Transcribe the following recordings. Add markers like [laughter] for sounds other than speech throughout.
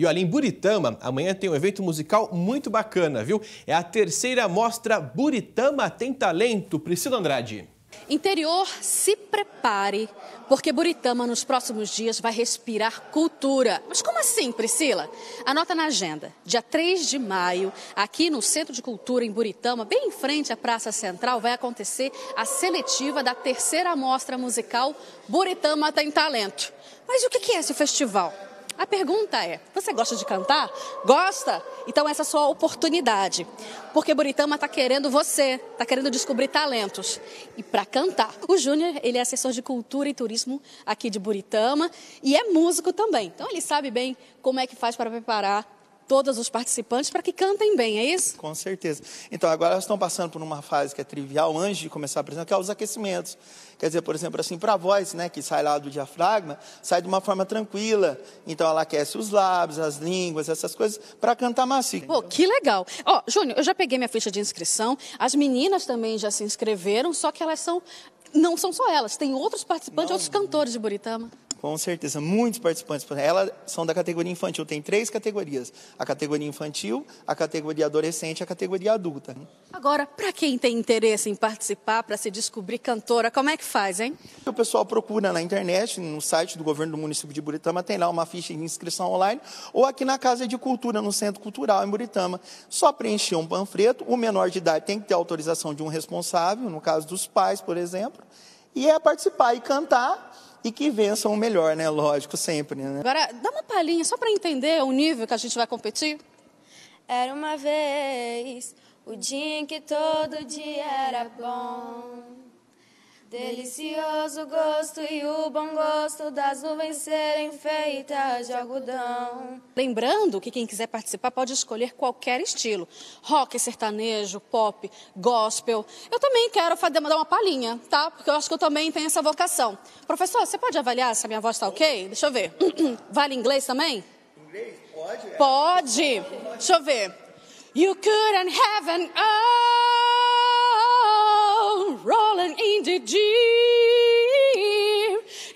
E olha, em Buritama, amanhã tem um evento musical muito bacana, viu? É a terceira mostra Buritama Tem Talento, Priscila Andrade. Interior, se prepare, porque Buritama nos próximos dias vai respirar cultura. Mas como assim, Priscila? Anota na agenda. Dia 3 de maio, aqui no Centro de Cultura em Buritama, bem em frente à Praça Central, vai acontecer a seletiva da terceira mostra musical Buritama Tem Talento. Mas o que é esse festival? A pergunta é: você gosta de cantar? Gosta? Então essa é a sua oportunidade. Porque Buritama está querendo você, está querendo descobrir talentos. E para cantar, o Júnior, ele é assessor de cultura e turismo aqui de Buritama e é músico também. Então ele sabe bem como é que faz para preparar todos os participantes para que cantem bem, é isso? Com certeza. Então, agora elas estão passando por uma fase que é trivial antes de começar a apresentação, que é os aquecimentos. Quer dizer, por exemplo, assim, para a voz, né, que sai lá do diafragma, sai de uma forma tranquila. Então, ela aquece os lábios, as línguas, essas coisas, para cantar macio. Pô, que legal. Ó, Júnior, eu já peguei minha ficha de inscrição, as meninas também já se inscreveram, só que elas são não são só elas, tem outros participantes, não, outros cantores de Buritama. Com certeza, muitos participantes. Elas são da categoria infantil, tem três categorias: a categoria infantil, a categoria adolescente e a categoria adulta. Agora, para quem tem interesse em participar, para se descobrir cantora, como é que faz, hein? O pessoal procura na internet, no site do governo do município de Buritama, tem lá uma ficha de inscrição online, ou aqui na Casa de Cultura, no Centro Cultural em Buritama. Só preencher um panfleto, o menor de idade tem que ter autorização de um responsável, no caso dos pais, por exemplo, e é participar e cantar e que vençam o melhor, né? Lógico, sempre, né? Agora, dá uma palhinha só para entender o nível que a gente vai competir. Era uma vez o dia em que todo dia era bom. Delicioso gosto e o bom gosto das nuvens serem feitas de algodão. Lembrando que quem quiser participar pode escolher qualquer estilo: rock, sertanejo, pop, gospel. Eu também quero fazer, dar uma palhinha, tá? Porque eu acho que eu também tenho essa vocação. Professor, você pode avaliar se a minha voz está ok? Deixa eu ver. [clears throat] Vale inglês também? Inglês? Pode. É. Pode. Deixa eu ver. You couldn't have an oh, rolling in empty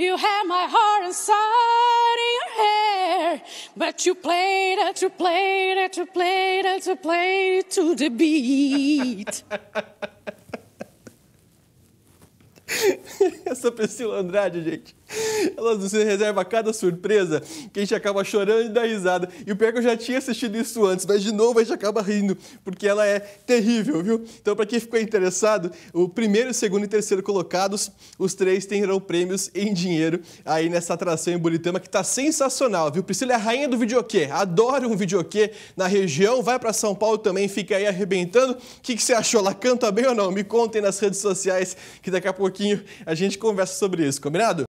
You had my heart inside in your hair, but you played it, you played it, you played it, you played it to the beat. [laughs] Essa Priscila Andrade, gente. Elas reservam reserva cada surpresa que a gente acaba chorando e dá risada. E o pior é que eu já tinha assistido isso antes, mas de novo a gente acaba rindo, porque ela é terrível, viu? Então, para quem ficou interessado, o primeiro, segundo e terceiro colocados, os três terão prêmios em dinheiro aí nessa atração em Buritama, que tá sensacional, viu? Priscila é a rainha do videokê, adora um videokê na região, vai para São Paulo também, fica aí arrebentando. O que, que você achou? Ela canta bem ou não? Me contem nas redes sociais, que daqui a pouquinho a gente conversa sobre isso, combinado?